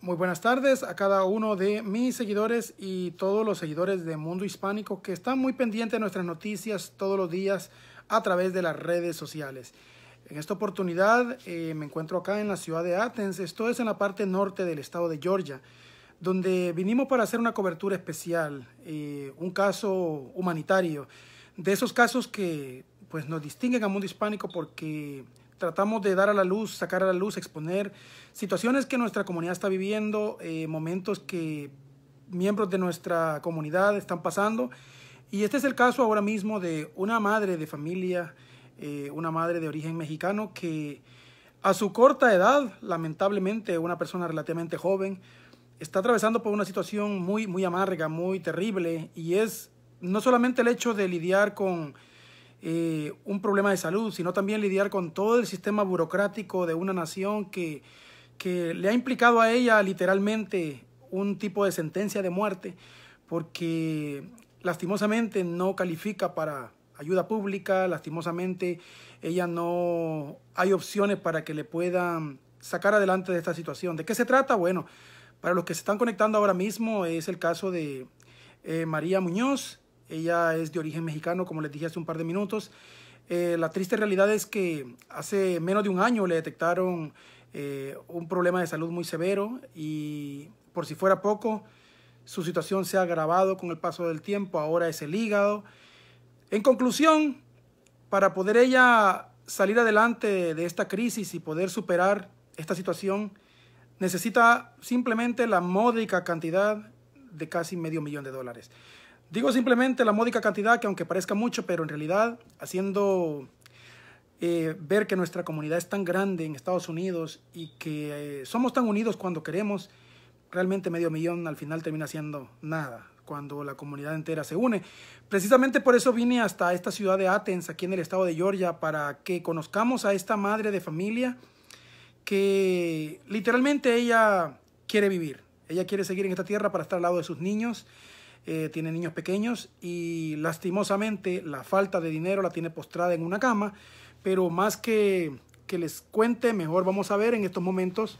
Muy buenas tardes a cada uno de mis seguidores y todos los seguidores de Mundo Hispánico que están muy pendientes de nuestras noticias todos los días a través de las redes sociales. En esta oportunidad eh, me encuentro acá en la ciudad de Athens, esto es en la parte norte del estado de Georgia, donde vinimos para hacer una cobertura especial, eh, un caso humanitario, de esos casos que pues, nos distinguen a mundo hispánico porque tratamos de dar a la luz, sacar a la luz, exponer situaciones que nuestra comunidad está viviendo, eh, momentos que miembros de nuestra comunidad están pasando. Y este es el caso ahora mismo de una madre de familia, eh, una madre de origen mexicano que a su corta edad, lamentablemente, una persona relativamente joven, está atravesando por una situación muy, muy amarga, muy terrible, y es no solamente el hecho de lidiar con eh, un problema de salud, sino también lidiar con todo el sistema burocrático de una nación que, le ha implicado a ella literalmente un tipo de sentencia de muerte, porque lastimosamente no califica para ayuda pública, lastimosamente ella no hay opciones para que le puedan sacar adelante de esta situación. ¿De qué se trata? Bueno, para los que se están conectando ahora mismo es el caso de eh, María Muñoz, ella es de origen mexicano, como les dije hace un par de minutos. Eh, la triste realidad es que hace menos de un año le detectaron eh, un problema de salud muy severo y por si fuera poco, su situación se ha agravado con el paso del tiempo, ahora es el hígado. En conclusión, para poder ella salir adelante de esta crisis y poder superar esta situación, necesita simplemente la módica cantidad de casi medio millón de dólares. Digo simplemente la módica cantidad que aunque parezca mucho, pero en realidad haciendo eh, ver que nuestra comunidad es tan grande en Estados Unidos y que eh, somos tan unidos cuando queremos, realmente medio millón al final termina siendo nada cuando la comunidad entera se une. Precisamente por eso vine hasta esta ciudad de Athens, aquí en el estado de Georgia, para que conozcamos a esta madre de familia que literalmente ella quiere vivir, ella quiere seguir en esta tierra para estar al lado de sus niños eh, tiene niños pequeños y lastimosamente la falta de dinero la tiene postrada en una cama, pero más que, que les cuente, mejor vamos a ver en estos momentos.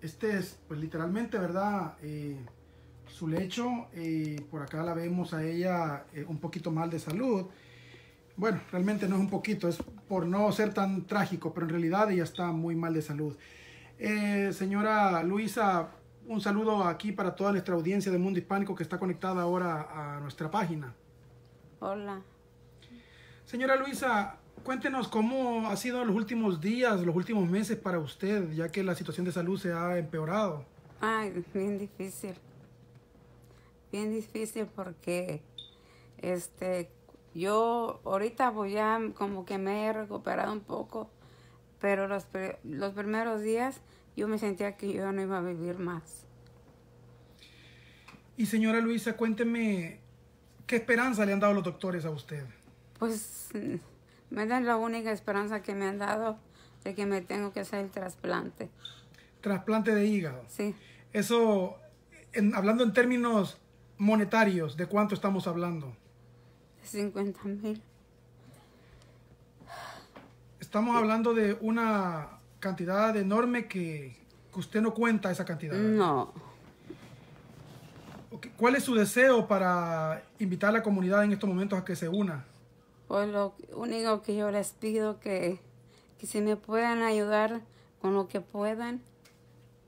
Este es, pues literalmente, ¿verdad? Eh, su lecho, eh, por acá la vemos a ella un poquito mal de salud. Bueno, realmente no es un poquito, es por no ser tan trágico, pero en realidad ella está muy mal de salud. señora Luisa, un saludo aquí para toda nuestra audiencia de Mundo Hispánico que está conectada ahora a nuestra página. Hola. Señora Luisa, cuéntenos cómo ha sido los últimos días, los últimos meses para usted, ya que la situación de salud se ha empeorado. Ay, bien difícil. Bien difícil porque este yo ahorita voy a como que me he recuperado un poco, pero los, los primeros días yo me sentía que yo no iba a vivir más. Y señora Luisa, cuénteme, ¿qué esperanza le han dado los doctores a usted? Pues mm, me dan la única esperanza que me han dado de que me tengo que hacer el trasplante. Trasplante de hígado. Sí. Eso, hablando en términos monetarios, ¿de cuánto estamos hablando? De 50 mil. Estamos hablando de una cantidad enorme que, usted no cuenta esa cantidad. No. ¿Cuál es su deseo para invitar a la comunidad en estos momentos a que se una? Pues lo único que yo les pido que, que si me puedan ayudar con lo que puedan,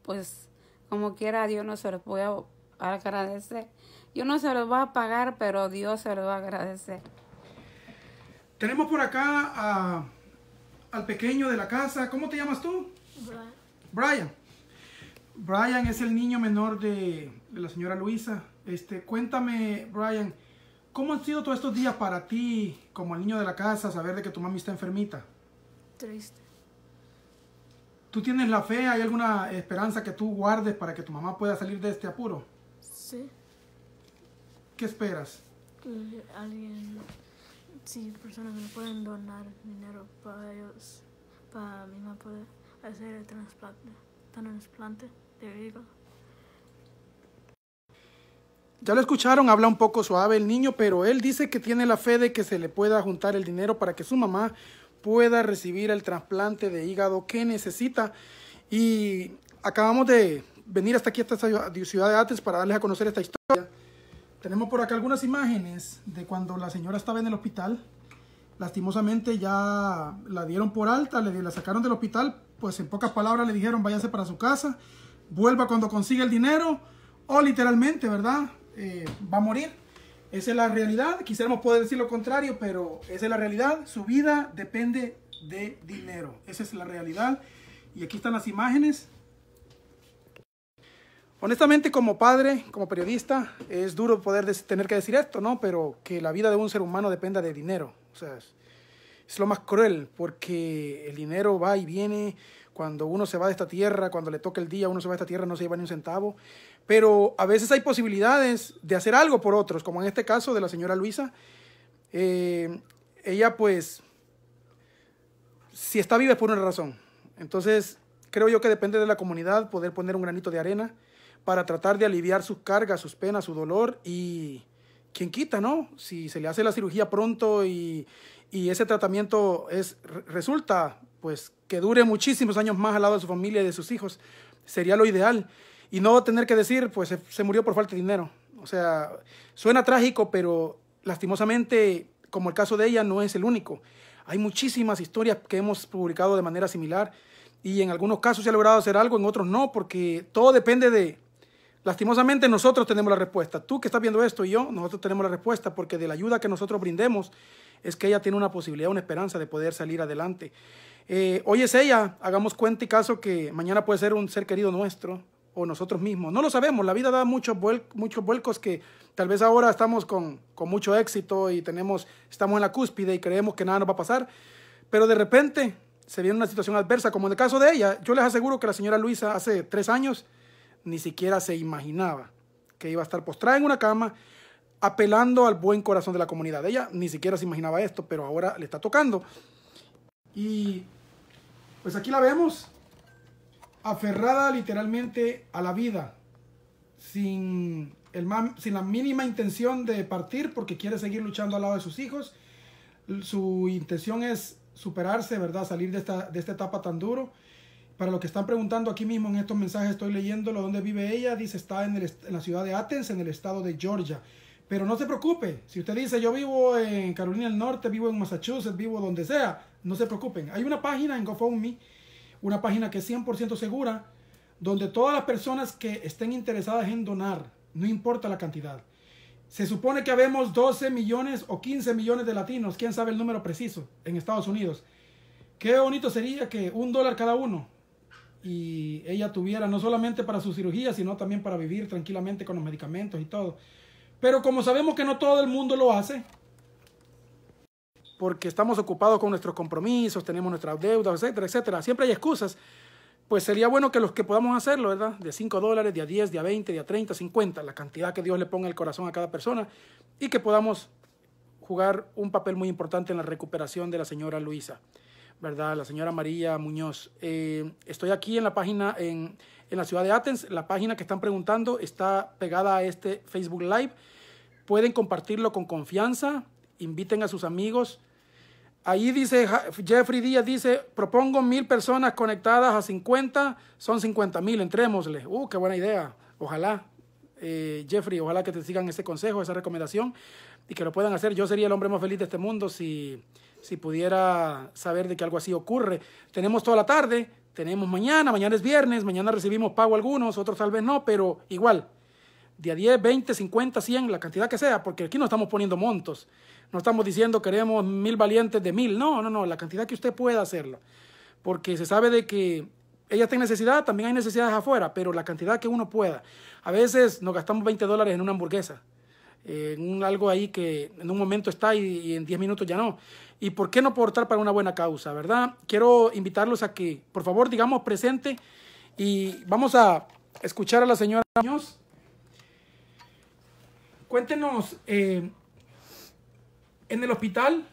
pues como quiera Dios no se los puede agradecer. Yo no se los voy a pagar, pero Dios se los va a agradecer. Tenemos por acá a al pequeño de la casa. ¿Cómo te llamas tú? Brian. Brian. Brian es el niño menor de, la señora Luisa. Este, cuéntame, Brian, ¿cómo han sido todos estos días para ti, como el niño de la casa, saber de que tu mami está enfermita? Triste. ¿Tú tienes la fe? ¿Hay alguna esperanza que tú guardes para que tu mamá pueda salir de este apuro? Sí. ¿Qué esperas? alguien sí, personas que pueden donar dinero para ellos, para mi mamá poder hacer el trasplante, trasplante de hígado. Ya lo escucharon, habla un poco suave el niño, pero él dice que tiene la fe de que se le pueda juntar el dinero para que su mamá pueda recibir el trasplante de hígado que necesita. Y acabamos de venir hasta aquí, hasta esta ciudad de Ates, para darles a conocer esta historia. Tenemos por acá algunas imágenes de cuando la señora estaba en el hospital. Lastimosamente ya la dieron por alta, le, la sacaron del hospital, pues en pocas palabras le dijeron váyase para su casa, vuelva cuando consiga el dinero, o literalmente, ¿verdad? Eh, va a morir. Esa es la realidad. Quisiéramos poder decir lo contrario, pero esa es la realidad. Su vida depende de dinero. Esa es la realidad. Y aquí están las imágenes. Honestamente, como padre, como periodista, es duro poder tener que decir esto, ¿no? Pero que la vida de un ser humano dependa de dinero. O sea, es, lo más cruel, porque el dinero va y viene. Cuando uno se va de esta tierra, cuando le toca el día, uno se va de esta tierra, no se lleva ni un centavo. Pero a veces hay posibilidades de hacer algo por otros, como en este caso de la señora Luisa. Eh, ella, pues, si está viva es por una razón. Entonces, creo yo que depende de la comunidad poder poner un granito de arena para tratar de aliviar sus cargas, sus penas, su dolor y quien quita, ¿no? Si se le hace la cirugía pronto y, ese tratamiento es, resulta, pues que dure muchísimos años más al lado de su familia y de sus hijos, sería lo ideal. Y no tener que decir, pues se murió por falta de dinero. O sea, suena trágico, pero lastimosamente, como el caso de ella, no es el único. Hay muchísimas historias que hemos publicado de manera similar y en algunos casos se ha logrado hacer algo, en otros no, porque todo depende de, Lastimosamente nosotros tenemos la respuesta. Tú que estás viendo esto y yo, nosotros tenemos la respuesta porque de la ayuda que nosotros brindemos es que ella tiene una posibilidad, una esperanza de poder salir adelante. Eh, hoy es ella, hagamos cuenta y caso que mañana puede ser un ser querido nuestro o nosotros mismos. No lo sabemos, la vida da muchos, vuelcos que tal vez ahora estamos con, con mucho éxito y tenemos, estamos en la cúspide y creemos que nada nos va a pasar, pero de repente se viene una situación adversa, como en el caso de ella. Yo les aseguro que la señora Luisa hace tres años, ni siquiera se imaginaba que iba a estar postrada en una cama apelando al buen corazón de la comunidad. Ella ni siquiera se imaginaba esto, pero ahora le está tocando. Y pues aquí la vemos, aferrada literalmente a la vida, sin, el, sin la mínima intención de partir porque quiere seguir luchando al lado de sus hijos. Su intención es superarse, ¿verdad? Salir de esta, de esta etapa tan duro. Para los que están preguntando aquí mismo en estos mensajes, estoy leyéndolo, ¿dónde vive ella? Dice, está en, la ciudad de Athens, en el estado de Georgia. Pero no se preocupe, si usted dice, yo vivo en Carolina del Norte, vivo en Massachusetts, vivo donde sea, no se preocupen. Hay una página en GoFundMe, una página que es 100% segura, donde todas las personas que estén interesadas en donar, no importa la cantidad, se supone que habemos 12 millones o 15 millones de latinos, quién sabe el número preciso, en Estados Unidos. Qué bonito sería que un dólar cada uno y ella tuviera, no solamente para su cirugía, sino también para vivir tranquilamente con los medicamentos y todo. Pero como sabemos que no todo el mundo lo hace, porque estamos ocupados con nuestros compromisos, tenemos nuestras deudas, etcétera, etcétera, siempre hay excusas, pues sería bueno que los que podamos hacerlo, ¿verdad? De 5 dólares, de a 10, de a 20, de a 30, 50, la cantidad que Dios le ponga el corazón a cada persona, y que podamos jugar un papel muy importante en la recuperación de la señora Luisa. ¿verdad? La señora María Muñoz. Eh, estoy aquí en la página, en, la ciudad de Athens. La página que están preguntando está pegada a este Facebook Live. Pueden compartirlo con confianza. Inviten a sus amigos. Ahí dice Jeffrey Díaz, dice, propongo mil personas conectadas a 50, son 50 mil, entrémosle. Uh, qué buena idea. Ojalá, eh, Jeffrey, ojalá que te sigan ese consejo, esa recomendación y que lo puedan hacer. Yo sería el hombre más feliz de este mundo si, si pudiera saber de que algo así ocurre. Tenemos toda la tarde, tenemos mañana, mañana es viernes, mañana recibimos pago algunos, otros tal vez no, pero igual, de a 10, 20, 50, 100, la cantidad que sea, porque aquí no estamos poniendo montos, no estamos diciendo queremos mil valientes de mil, no, no, no, la cantidad que usted pueda hacerlo, porque se sabe de que ella tiene necesidad, también hay necesidades afuera, pero la cantidad que uno pueda. A veces nos gastamos 20 dólares en una hamburguesa, en un algo ahí que en un momento está y, y en 10 minutos ya no y por qué no aportar para una buena causa, ¿verdad? Quiero invitarlos a que, por favor, digamos presente y vamos a escuchar a la señora Muñoz. Cuéntenos, eh, en el hospital,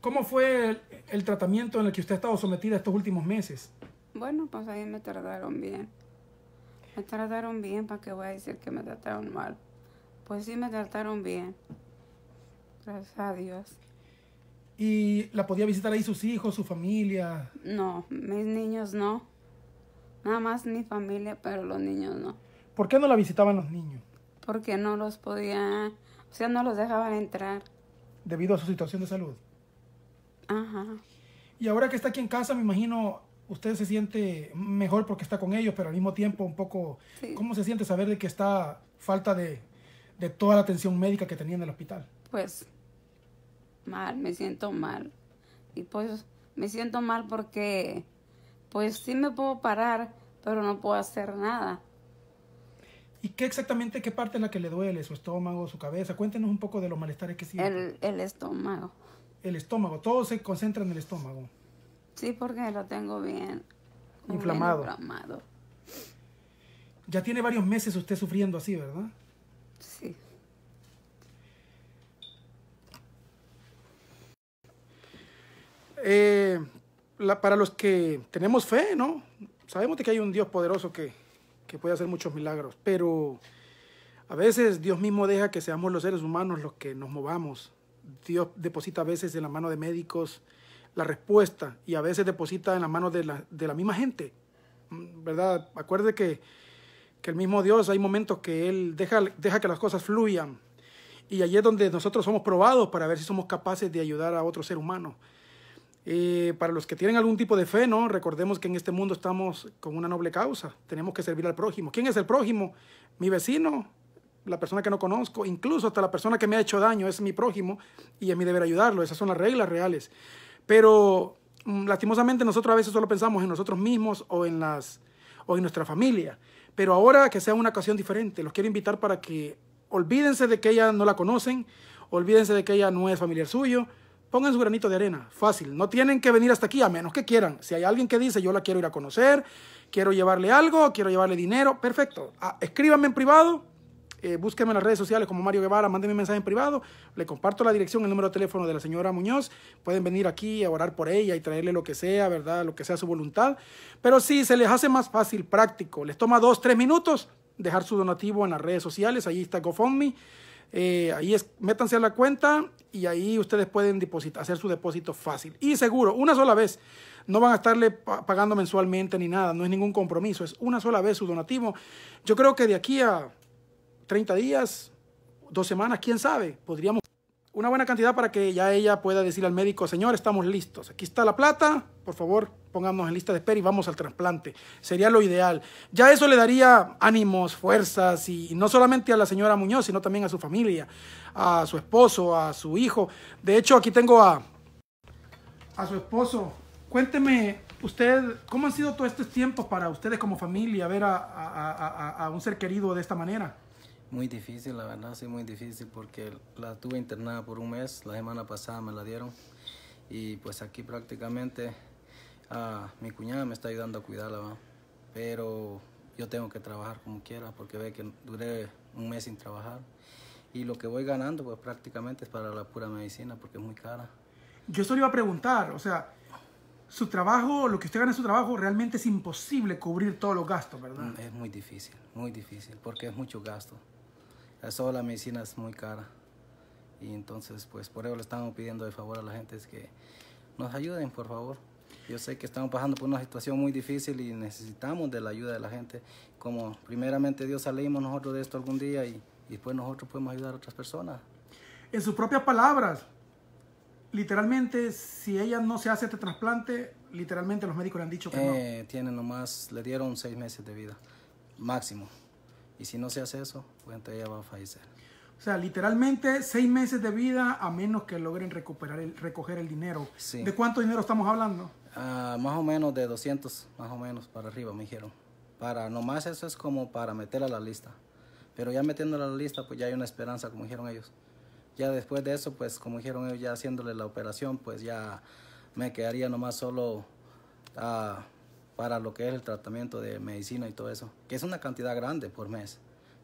¿cómo fue el, tratamiento en el que usted ha estado sometida estos últimos meses? Bueno, pues ahí me trataron bien. Me trataron bien, ¿para qué voy a decir que me trataron mal? Pues sí, me trataron bien. Gracias a Dios. ¿Y la podía visitar ahí sus hijos, su familia? No, mis niños no. Nada más mi familia, pero los niños no. ¿Por qué no la visitaban los niños? Porque no los podía, o sea, no los dejaban entrar. Debido a su situación de salud. Ajá. Y ahora que está aquí en casa, me imagino, usted se siente mejor porque está con ellos, pero al mismo tiempo un poco... ¿Cómo se siente saber de que está falta de, de toda la atención médica que tenía en el hospital? Pues mal, me siento mal. Y pues me siento mal porque pues sí me puedo parar, pero no puedo hacer nada. ¿Y qué exactamente, qué parte es la que le duele? ¿Su estómago, su cabeza? Cuéntenos un poco de los malestares que siente. El, el estómago. El estómago, todo se concentra en el estómago. Sí, porque lo tengo bien inflamado. Bien inflamado. Ya tiene varios meses usted sufriendo así, ¿verdad? Sí. Eh, para los que tenemos fe, ¿no? Sabemos que hay un Dios poderoso que, que puede hacer muchos milagros, pero a veces Dios mismo deja que seamos los seres humanos los que nos movamos. Dios deposita a veces en la mano de médicos la respuesta y a veces deposita en la mano de la, de la misma gente, ¿verdad? Acuerde que, que, el mismo Dios hay momentos que Él deja, deja que las cosas fluyan y allí es donde nosotros somos probados para ver si somos capaces de ayudar a otro ser humano. Eh, para los que tienen algún tipo de fe, ¿no? Recordemos que en este mundo estamos con una noble causa. Tenemos que servir al prójimo. ¿Quién es el prójimo? Mi vecino, la persona que no conozco, incluso hasta la persona que me ha hecho daño es mi prójimo y es mi deber ayudarlo. Esas son las reglas reales. Pero mm, lastimosamente nosotros a veces solo pensamos en nosotros mismos o en, las, o en nuestra familia. Pero ahora que sea una ocasión diferente, los quiero invitar para que olvídense de que ella no la conocen, olvídense de que ella no es familiar suyo, Pongan su granito de arena, fácil. No tienen que venir hasta aquí, a menos que quieran. Si hay alguien que dice, yo la quiero ir a conocer, quiero llevarle algo, quiero llevarle dinero, perfecto. Ah, escríbanme en privado, eh, búsquenme en las redes sociales como Mario Guevara, mándenme un mensaje en privado, le comparto la dirección, el número de teléfono de la señora Muñoz, pueden venir aquí a orar por ella y traerle lo que sea, ¿verdad? Lo que sea su voluntad. Pero si sí, se les hace más fácil, práctico, les toma dos, tres minutos dejar su donativo en las redes sociales, ahí está GoFundMe eh, ahí es, métanse a la cuenta y ahí ustedes pueden depositar, hacer su depósito fácil y seguro, una sola vez. No van a estarle pagando mensualmente ni nada, no es ningún compromiso, es una sola vez su donativo. Yo creo que de aquí a 30 días, dos semanas, quién sabe, podríamos una buena cantidad para que ya ella pueda decir al médico, señor, estamos listos, aquí está la plata, por favor, pongamos en lista de espera y vamos al trasplante. Sería lo ideal. Ya eso le daría ánimos, fuerzas, y, no solamente a la señora Muñoz, sino también a su familia, a su esposo, a su hijo. De hecho, aquí tengo a, a su esposo. Cuénteme, usted, ¿cómo han sido todos estos tiempos para ustedes como familia ver a, a un ser querido de esta manera? Muy difícil, la verdad, sí, muy difícil, porque la tuve internada por un mes, la semana pasada me la dieron, y pues aquí prácticamente Ah, mi cuñada me está ayudando a cuidarla, pero yo tengo que trabajar como quiera porque ve que duré un mes sin trabajar. Y lo que voy ganando, pues prácticamente es para la pura medicina porque es muy cara. Yo solo iba a preguntar, o sea, su trabajo, lo que usted gana en su trabajo, realmente es imposible cubrir todos los gastos, ¿verdad? Mm, es muy difícil, muy difícil, porque es mucho gasto. eso la medicina es muy cara. Y entonces, pues por eso le estamos pidiendo de favor a la gente es que nos ayuden, por favor. Yo sé que estamos pasando por una situación muy difícil y necesitamos de la ayuda de la gente. Como primeramente Dios salimos nosotros de esto algún día y, después nosotros podemos ayudar a otras personas. En sus propias palabras, literalmente, si ella no se hace este trasplante, literalmente los médicos le han dicho que no. Eh, tiene nomás, le dieron seis meses de vida, máximo. Y si no se hace eso, pues entonces ella va a fallecer. O sea, literalmente seis meses de vida a menos que logren recuperar el, recoger el dinero. ¿De cuánto dinero estamos hablando? Ah, más o menos de 200, más o menos para arriba, me dijeron. Para, nomás eso es como para meter a la lista. Pero ya metiéndola a la lista, pues ya hay una esperanza, como dijeron ellos. Ya después de eso, pues como dijeron ellos, ya haciéndole la operación, pues ya me quedaría nomás solo ah, para lo que es el tratamiento de medicina y todo eso, que es una cantidad grande por mes.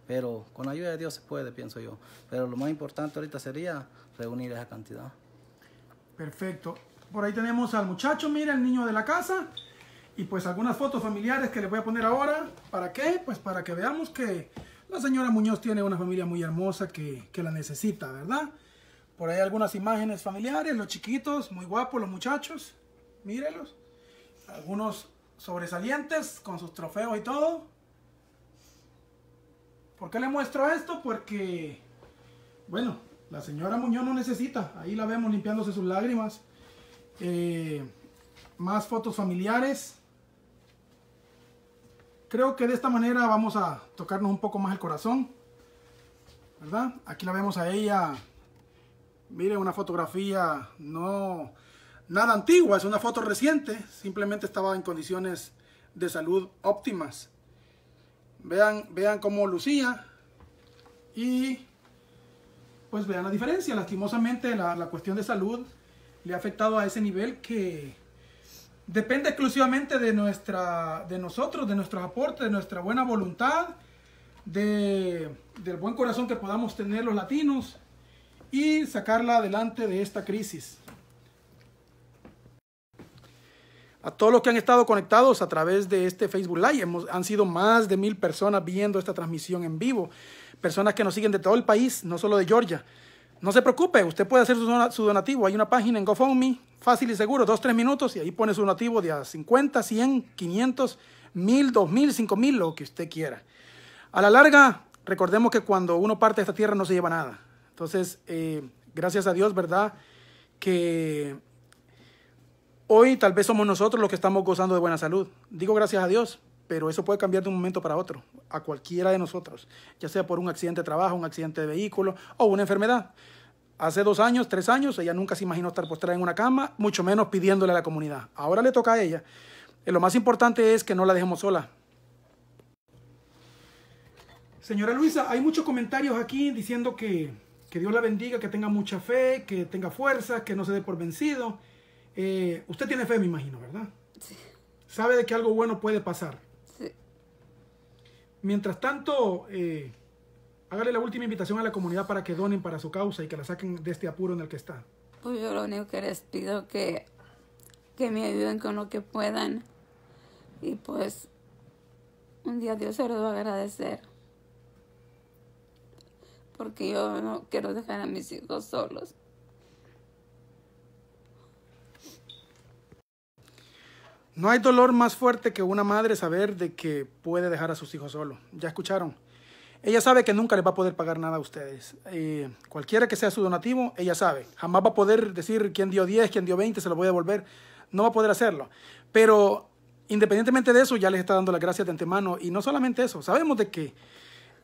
Pero con la ayuda de Dios se puede, pienso yo. Pero lo más importante ahorita sería reunir esa cantidad. Perfecto. Por ahí tenemos al muchacho, mira, el niño de la casa. Y pues algunas fotos familiares que le voy a poner ahora. ¿Para qué? Pues para que veamos que la señora Muñoz tiene una familia muy hermosa que, que la necesita, ¿verdad? Por ahí algunas imágenes familiares, los chiquitos, muy guapos los muchachos. Mírelos. Algunos sobresalientes con sus trofeos y todo. ¿Por qué le muestro esto? Porque, bueno, la señora Muñoz no necesita. Ahí la vemos limpiándose sus lágrimas. Eh, más fotos familiares. Creo que de esta manera vamos a tocarnos un poco más el corazón. ¿Verdad? Aquí la vemos a ella. Mire, una fotografía no nada antigua, es una foto reciente. Simplemente estaba en condiciones de salud óptimas. Vean, cómo lucía. Y pues vean la diferencia. Lastimosamente la, cuestión de salud le ha afectado a ese nivel que depende exclusivamente de, nosotros, de nuestros aportes, de nuestra buena voluntad, del buen corazón que podamos tener los latinos y sacarla adelante de esta crisis. a todos los que han estado conectados a través de este Facebook Live. han sido más de mil personas viendo esta transmisión en vivo, personas que nos siguen de todo el país, no solo de Georgia. No se preocupe, usted puede hacer su donativo. Hay una página en GoFundMe, fácil y seguro, dos, tres minutos, y ahí pone su donativo de a 50, 100, 500, 1000, 2000, 5000, lo que usted quiera. A la larga, recordemos que cuando uno parte de esta tierra no se lleva nada. Entonces, eh, gracias a Dios, ¿verdad? Que Hoy tal vez somos nosotros los que estamos gozando de buena salud. Digo gracias a Dios, pero eso puede cambiar de un momento para otro, a cualquiera de nosotros, ya sea por un accidente de trabajo, un accidente de vehículo o una enfermedad. Hace dos años, tres años, ella nunca se imaginó estar postrada en una cama, mucho menos pidiéndole a la comunidad. Ahora le toca a ella. Eh, lo más importante es que no la dejemos sola. Señora Luisa, hay muchos comentarios aquí diciendo que, que Dios la bendiga, que tenga mucha fe, que tenga fuerza, que no se dé por vencido. Eh, usted tiene fe, me imagino, ¿verdad? Sí. Sabe de que algo bueno puede pasar. Sí. Mientras tanto, eh, hágale la última invitación a la comunidad para que donen para su causa y que la saquen de este apuro en el que está. Pues yo lo único que les pido que, que me ayuden con lo que puedan. Y pues un día Dios se los va a agradecer. Porque yo no quiero dejar a mis hijos solos. No hay dolor más fuerte que una madre saber de que puede dejar a sus hijos solos. Ya escucharon. Ella sabe que nunca les va a poder pagar nada a ustedes. Eh, cualquiera que sea su donativo, ella sabe. Jamás va a poder decir quién dio 10, quién dio 20, se lo voy a devolver. No va a poder hacerlo. Pero independientemente de eso, ya les está dando las gracias de antemano. Y no solamente eso, sabemos de que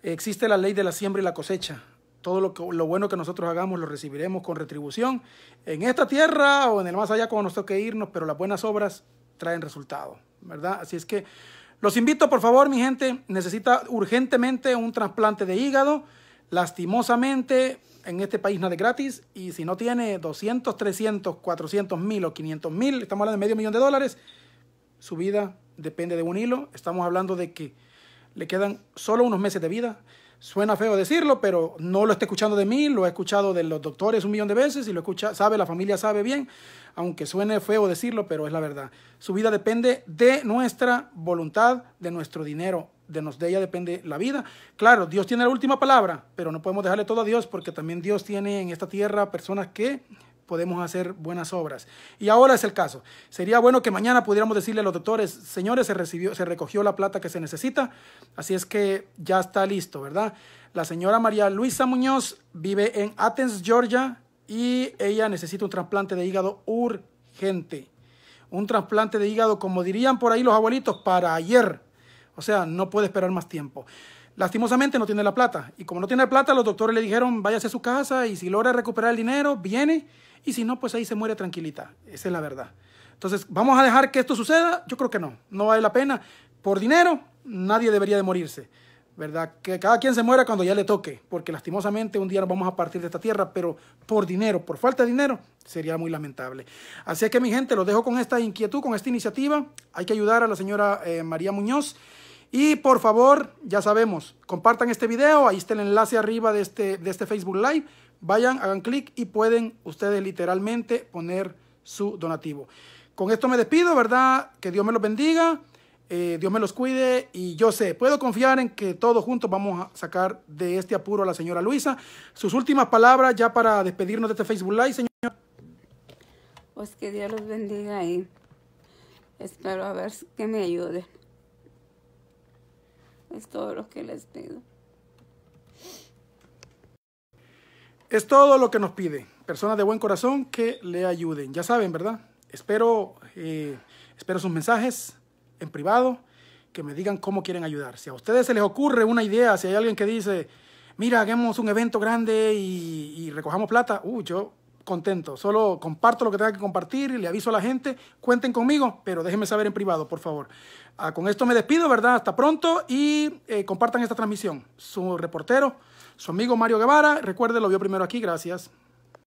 existe la ley de la siembra y la cosecha. Todo lo, que, lo bueno que nosotros hagamos lo recibiremos con retribución en esta tierra o en el más allá cuando nos toque irnos, pero las buenas obras traen resultado, ¿verdad? Así es que los invito, por favor, mi gente, necesita urgentemente un trasplante de hígado. Lastimosamente, en este país no es gratis y si no tiene 200, 300, 400 mil o 500 mil, estamos hablando de medio millón de dólares, su vida depende de un hilo. Estamos hablando de que le quedan solo unos meses de vida. Suena feo decirlo, pero no lo está escuchando de mí, lo he escuchado de los doctores un millón de veces y lo escucha, sabe, la familia sabe bien, aunque suene feo decirlo, pero es la verdad. Su vida depende de nuestra voluntad, de nuestro dinero, de, nos, de ella depende la vida. Claro, Dios tiene la última palabra, pero no podemos dejarle todo a Dios porque también Dios tiene en esta tierra personas que podemos hacer buenas obras. Y ahora es el caso. Sería bueno que mañana pudiéramos decirle a los doctores, señores, se, recibió, se recogió la plata que se necesita, así es que ya está listo, ¿verdad? La señora María Luisa Muñoz vive en Athens, Georgia, y ella necesita un trasplante de hígado urgente. Un trasplante de hígado, como dirían por ahí los abuelitos, para ayer. O sea, no puede esperar más tiempo. Lastimosamente no tiene la plata. Y como no tiene plata, los doctores le dijeron, váyase a su casa y si logra recuperar el dinero, viene y si no, pues ahí se muere tranquilita. Esa es la verdad. Entonces, ¿vamos a dejar que esto suceda? Yo creo que no. No vale la pena. Por dinero, nadie debería de morirse. ¿Verdad? Que cada quien se muera cuando ya le toque. Porque lastimosamente un día nos vamos a partir de esta tierra. Pero por dinero, por falta de dinero, sería muy lamentable. Así que mi gente, lo dejo con esta inquietud, con esta iniciativa. Hay que ayudar a la señora eh, María Muñoz. Y por favor, ya sabemos, compartan este video, ahí está el enlace arriba de este, de este Facebook Live Vayan, hagan clic y pueden ustedes literalmente poner su donativo. Con esto me despido, ¿verdad? Que Dios me los bendiga, eh, Dios me los cuide y yo sé, puedo confiar en que todos juntos vamos a sacar de este apuro a la señora Luisa. Sus últimas palabras ya para despedirnos de este Facebook Live, señor. Pues que Dios los bendiga y espero a ver que me ayuden. Es todo lo que les pido. Es todo lo que nos pide. Personas de buen corazón que le ayuden. Ya saben, ¿verdad? Espero, eh, espero sus mensajes en privado, que me digan cómo quieren ayudar. Si a ustedes se les ocurre una idea, si hay alguien que dice, mira, hagamos un evento grande y, recojamos plata, uh, yo contento. Solo comparto lo que tenga que compartir, y le aviso a la gente, cuenten conmigo, pero déjenme saber en privado, por favor. Ah, con esto me despido, ¿verdad? Hasta pronto y eh, compartan esta transmisión. Su reportero. Su amigo Mario Guevara, recuerde, lo vio primero aquí, gracias.